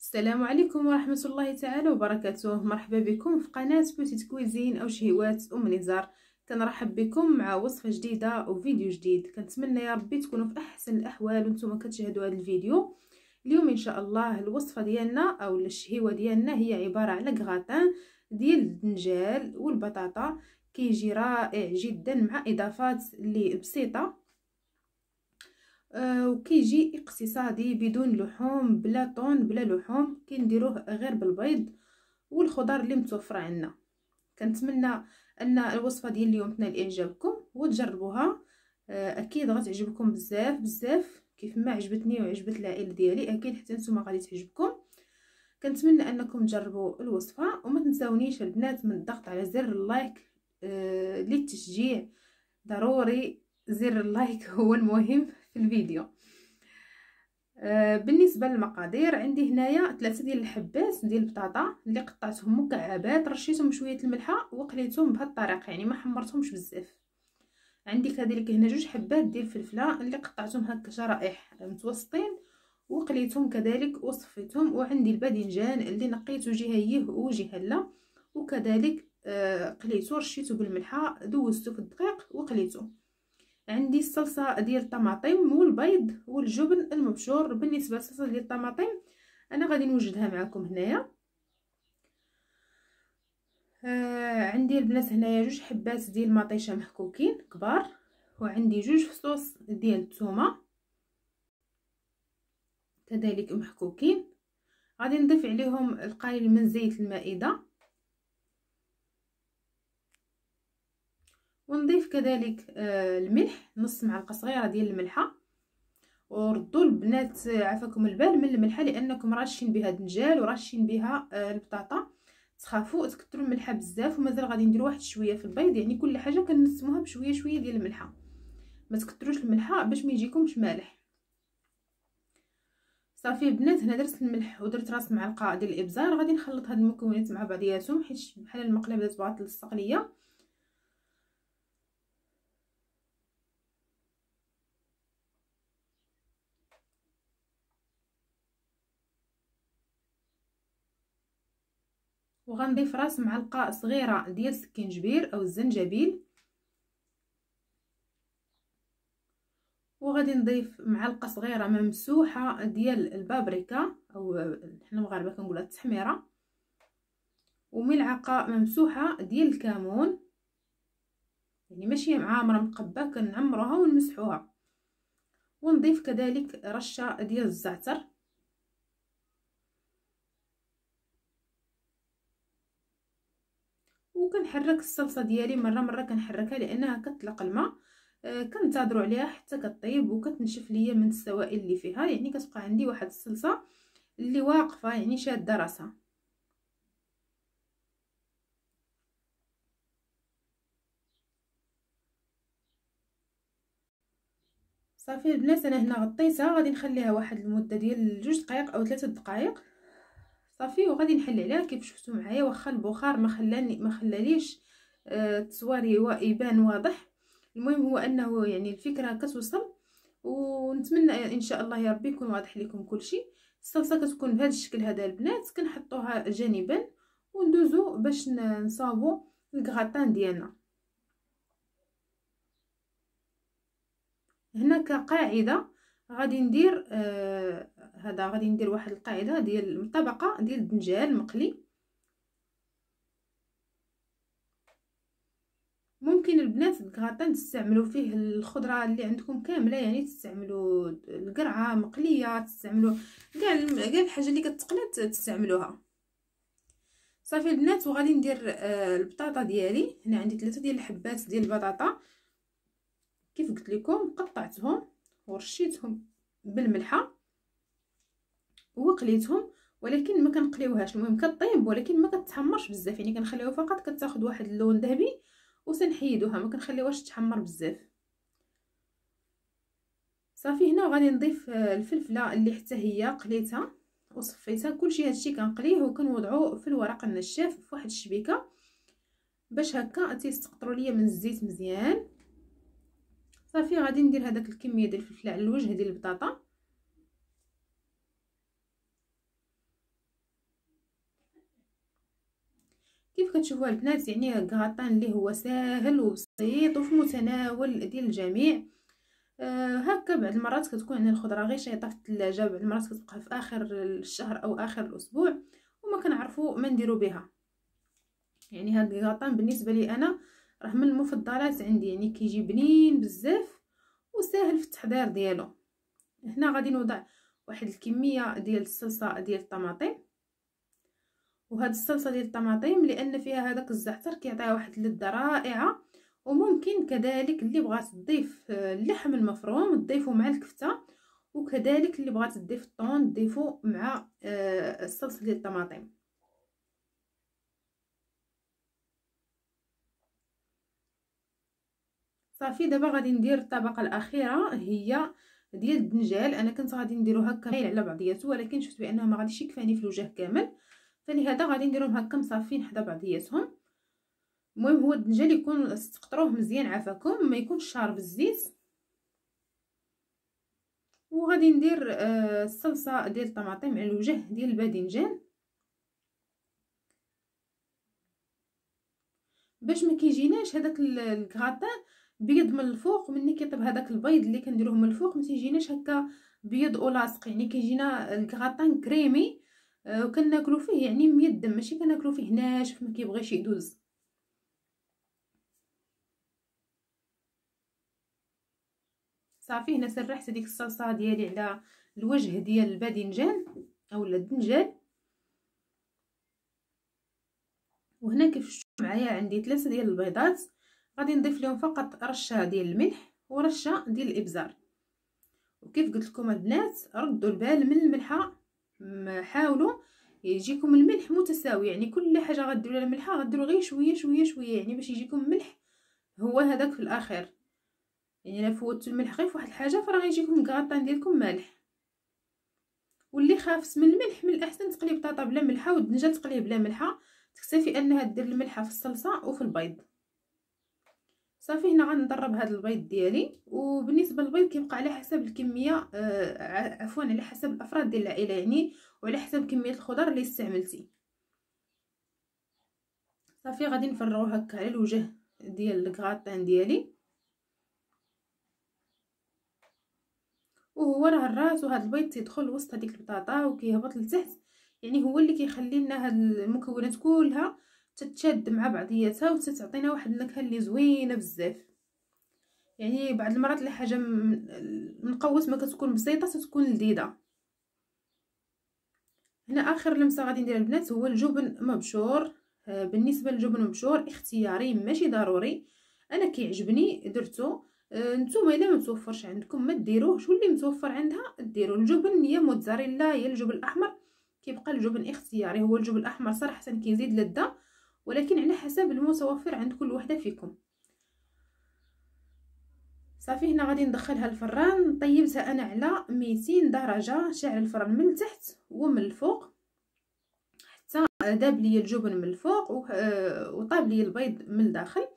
السلام عليكم ورحمة الله تعالى وبركاته مرحبا بكم في قناة بوتيت كويزين أو شهيوات أم نزار كنرحب بكم مع وصفة جديدة وفيديو جديد كنتمنى يا ربي تكونوا في أحسن الأحوال وانتم كتشاهدوا هذا الفيديو اليوم إن شاء الله الوصفة ديالنا أو الشهيوة ديالنا هي عبارة على غاطان ديال الدنجال والبطاطا كيجي رائع جدا مع إضافات اللي بسيطة آه، وكيجي اقتصادي بدون لحوم بلا طون بلا لحوم كنديروه غير بالبيض والخضر اللي متوفره عندنا كنتمنى ان الوصفه ديال اليوم تنال اعجابكم وتجربوها آه، اكيد غتعجبكم بزاف بزاف كيف ما عجبتني وعجبت العائله ديالي اكيد حتى نتوما غادي تعجبكم كنتمنى انكم تجربوا الوصفه وما تنساونيش البنات من الضغط على زر اللايك آه، للتشجيع ضروري زر اللايك هو المهم في الفيديو آه، بالنسبه للمقادير عندي هنايا ثلاثه ديال الحبات ديال البطاطا اللي قطعتهم مكعبات رشيتهم شويه الملحه وقليتهم بهذه الطريقه يعني ما حمرتهمش بزاف عندي كذلك هنا جوج حبات ديال الفلفله اللي قطعتهم هكا شرائح متوسطين وقليتهم كذلك وصفيتهم وعندي الباذنجان اللي نقيته جهه وجهه لا وكذلك آه، قليته رشيته بالملحه دوزته في الدقيق وقليته عندي الصلصه ديال الطماطم والبيض والجبن المبشور بالنسبه للصلصه ديال الطماطم انا غادي نوجدها معكم هنايا آه عندي البنات هنايا جوج حبات ديال مطيشه محكوكين كبار وعندي جوج فصوص ديال الثومه كذلك محكوكين غادي نضيف عليهم القليل من زيت المائده ونضيف كذلك آه، الملح نص معلقه صغيره ديال الملحه وردوا البنات آه، عافاكم البال من الملحه لانكم راشين بها دنجال وراشين بها آه، البطاطا تخافوا تكثروا الملحه بزاف ومازال غادي نديروا واحد شويه في البيض يعني كل حاجه كنسموها بشويه شويه ديال الملحه ما تكثروش الملحه باش ما يجيكمش مالح صافي البنات هنا درت الملح ودرت راس معلقه ديال الابزار غادي نخلط هاد المكونات مع بعضياتهم حيت بحال المقله بدات بغات تلصق ليا وغنضيف راس معلقه صغيره ديال السكينجبير او الزنجبيل وغادي نضيف معلقه صغيره ممسوحه ديال البابريكا او حنا المغاربه كنقولها التحميره وملعقه ممسوحه ديال الكمون يعني ماشي معامره مقبه كنعمروها ونمسحوها ونضيف كذلك رشه ديال الزعتر كنحرك الصلصه ديالي مره مره كنحركها لانها كتطلق الماء آه كنتظروا عليها حتى كطيب وكتنشف ليا من السوائل اللي فيها يعني كتبقى عندي واحد الصلصه اللي واقفه يعني شاده راسها صافي البنات انا هنا غطيتها غادي نخليها واحد المده ديال جوج دقائق او ثلاثة دقائق صافي وغادي نحل عليها كيف شفتوا معايا واخا البخار ما خلاني ما خلاليش آه يبان واضح المهم هو انه يعني الفكره كتوصل ونتمنى ان شاء الله يا ربي يكون واضح لكم كلشي الصلصه كتكون بهذا الشكل هذا البنات كنحطوها جانبا وندوزو باش نصاوبو الكغاتان ديالنا هنا كقاعده غادي ندير آه هذا غادي ندير واحد القاعده ديال طبقه ديال الدنجال مقلي ممكن البنات الكغاطان تستعملوا فيه الخضره اللي عندكم كامله يعني تستعملوا القرعه مقليه تستعملوا كاع كاع الحاجه اللي كتقلى تستعملوها صافي البنات وغادي ندير آه البطاطا ديالي هنا عندي ثلاثه ديال الحبات ديال البطاطا كيف قلت لكم قطعتهم ورشيتهم بالملحه وقليتهم ولكن ما كنقليوهاش المهم كطيب ولكن ما كتحمرش بزاف يعني كنخليوها فقط كتاخد واحد اللون ذهبي وسنحيدوها ما كنخليوهاش تحمر بزاف صافي هنا وغادي نضيف آه، الفلفله اللي حتى هي قليتها وصفيتها كلشي هادشي كنقليه وكنوضعو في الورق النشاف في واحد الشبيكه باش هكا تيستقطروا ليا من الزيت مزيان صافي غادي ندير هذاك الكميه ديال الفلفل على الوجه ديال البطاطا كيف كتشوفوا البنات يعني غراتان اللي هو ساهل وبسيط وفي متناول ديال الجميع آه هكا بعض المرات كتكون يعني الخضره غير شايطه في الثلاجه بعض المرات كتبقى في اخر الشهر او اخر الاسبوع وما كنعرفوا ما نديروا بها يعني هاد الغراتان بالنسبه لي انا راه من المفضلات عندي يعني كيجي بنين بزاف وساهل في التحضير ديالو هنا غادي نوضع واحد الكميه ديال الصلصه ديال الطماطم وهاد الصلصه ديال الطماطم لان فيها هذاك الزعتر كيعطيها واحد اللذه رائعه وممكن كذلك اللي بغات تضيف آه، اللحم المفروم تضيفه مع الكفته وكذلك اللي بغات تضيف الطون تضيفه مع آه، الصلصه ديال الطماطم صافي دابا غادي ندير الطبقه الاخيره هي ديال الدنجال انا كنت غادي نديرو هكا مايل أيوة. على بعضياته ولكن شفت بانه ما غاديش يكفاني في الوجه كامل فلهذا غادي نديرهم هكا مصافين حدا بعضياتهم المهم هو الدنجال يكون استقطروه مزيان عافاكم ما يكونش شارب الزيت وغادي ندير آه، الصلصه ديال الطماطم على الوجه ديال الباذنجان باش ما كيجيناش هذاك الكغاطان بيض من الفوق ومني كيطيب هذاك البيض اللي كنديروه من الفوق ما تيجيناش هكا بيض ولاصق يعني كيجينا الكراتان كريمي آه، وكناكلو فيه يعني دم ماشي كناكلو فيه ناشف ما كيبغيش يدوز صافي هنا سرحت هذيك الصلصه ديالي على الوجه ديال الباذنجان اولا الدنجال وهنا كيف شفتوا معايا عندي ثلاثه ديال البيضات غادي نضيف لهم فقط رشه ديال الملح ورشه ديال الابزار وكيف قلت لكم البنات ردوا البال من الملحه حاولوا يجيكم الملح متساوي يعني كل حاجه غديروا الملحه غديروا غير شويه شويه شويه يعني باش يجيكم ملح هو هذاك في الاخير يعني الا فوتوا الملح غير فواحد الحاجه فراه غيجيكم الكغطان ديالكم مالح واللي خافت من الملح من الاحسن تقلي بطاطا بلا ملحه والدنجه تقليه بلا ملحه تكتفي انها دير الملحه في الصلصه وفي البيض صافي هنا غنضرب هذا البيض ديالي وبالنسبه للبيض كيبقى على حسب الكميه آه عفوا على حسب الافراد ديال العائله يعني وعلى حسب كميه الخضر اللي استعملتي صافي غادي نفروه هكا على الوجه ديال الكغاطان ديالي وهو راه الراس وهذا البيض تيدخل وسط هذيك البطاطا وكيهبط لتحت يعني هو اللي كيخلي لنا هاد المكونات كلها تتشد مع بعضياتها وتتعطينا واحد النكهه اللي زوينه بزاف يعني بعض المرات الحاجه من قوس ما كتكون بسيطه تتكون لذيذه هنا اخر لمسه غادي ندير البنات هو الجبن مبشور آه، بالنسبه للجبن مبشور اختياري ماشي ضروري انا كيعجبني درتو آه، نتوما الا ما متوفرش عندكم ما ديروهش واللي متوفر عندها ديروا الجبن يا موتزاريلا يا الجبن الاحمر كيبقى الجبن اختياري هو الجبن الاحمر صراحه كيزيد لذه ولكن على حسب المتوفر عند كل وحده فيكم صافي هنا غادي ندخلها الفران طيبتها انا على 200 درجه شعل الفرن من التحت ومن الفوق حتى داب لي الجبن من الفوق آه، وطاب لي البيض من الداخل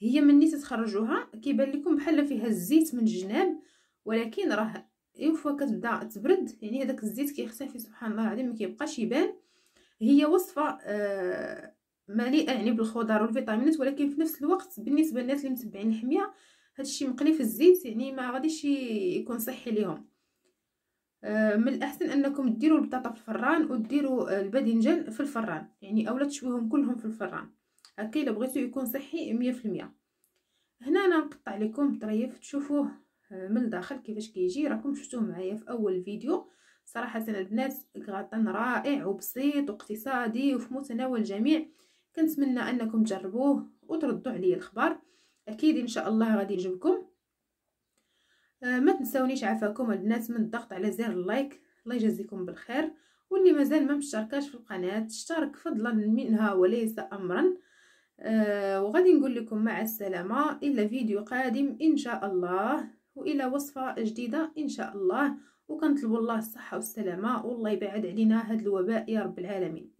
هي مني تتخرجوها كيبان لكم بحال فيها الزيت من الجناب ولكن راه يوفا كتبدا تبرد يعني هذاك الزيت كيختفي سبحان الله العظيم ما كيبقاش يبان هي وصفه آه مليئه يعني بالخضر والفيتامينات ولكن في نفس الوقت بالنسبه للناس اللي متبعين الحميه الشيء مقلي في الزيت يعني ما غاديش يكون صحي ليهم آه، من الاحسن انكم ديروا البطاطا في الفران وديروا الباذنجان في الفران يعني اولا تشويهم كلهم في الفران هكا الا بغيتو يكون صحي مية في المية هنا انا نقطع لكم الطريف تشوفوه آه، من الداخل كيفاش كيجي راكم شفتوه معايا في اول فيديو صراحه البنات غطان رائع وبسيط واقتصادي وفي متناول الجميع كنتمنى انكم تجربوه وتردوا عليا الخبر اكيد ان شاء الله غادي يعجبكم آه ما تنساونيش عفاكم البنات من الضغط على زر اللايك الله يجازيكم بالخير واللي مازال ما مشتركاش في القناه تشترك فضلا منها وليس امرا آه وغادي نقول لكم مع السلامه الى فيديو قادم ان شاء الله والى وصفه جديده ان شاء الله وكنطلبوا الله الصحه والسلامه والله يبعد علينا هذا الوباء يا رب العالمين